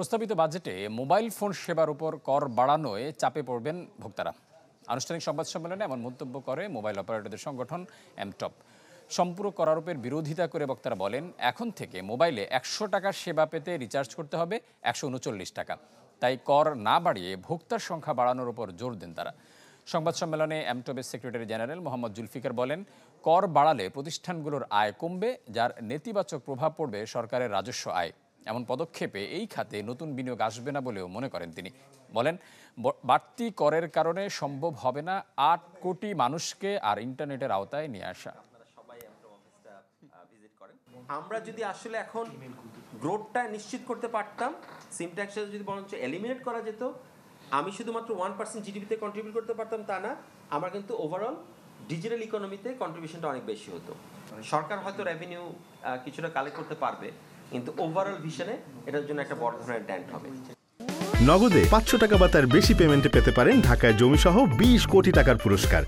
প্রস্তাবিত বাজেটে mobile phone সেবার উপর কর বাড়ানোয় চাপে পড়বেন ভোক্তারা আনুষ্ঠানিক সংবাদ সম্মেলনে এমন মন্তব্য করে মোবাইল অপারেটরদের সংগঠন এমটপ সম্পূরক করারোপের বিরোধিতা করে বক্তারা বলেন এখন থেকে মোবাইলে একশো টাকার সেবা পেতে রিচার্জ করতে হবে একশো উনচল্লিশ টাকা তাই কর না বাড়িয়ে ভোক্তার সংখ্যা বাড়ানোর উপর জোর দেন তারা সংবাদ সম্মেলনে এমটবের সেক্রেটারি জেনারেল মোহাম্মদ জুলফিকার বলেন কর বাড়ালে প্রতিষ্ঠানগুলোর আয় কমবে যার নেতিবাচক প্রভাব পড়বে সরকারের রাজস্ব আয় এমন পদক্ষেপে এই খাতে নতুন বিনিয়োগ আসবে না বলেও মনে করেন তিনি বলেন বাড়তি করের কারণে সম্ভব হবে না আট কোটি মানুষকে আর ইন্টারনেটের আওতায় নিয়ে আসা আমরা যদি আসলে এখন গ্রোথটা নিশ্চিত করতে পারতাম সিম ট্যাক্সটা যদি বরঞ্চ এলিমিনেট করা যেত আমি শুধুমাত্র ওয়ান পার্সেন্ট জিডিপিতে কন্ট্রিবিউট করতে পারতাম তা না আমার কিন্তু ওভারঅল ডিজিটাল ইকোনমিতে কন্ট্রিবিউশনটা অনেক বেশি হতো সরকার হয়তো রেভিনিউ কিছুটা কালেক্ট করতে পারবে কিন্তু ওভারঅল ভিশনে এটার জন্য একটা বড় ধরনের ড্যান্ট হবে নগদে পাঁচশো টাকা বা তার বেশি পেমেন্টে পেতে পারেন ঢাকায় সহ বিশ কোটি টাকার পুরস্কার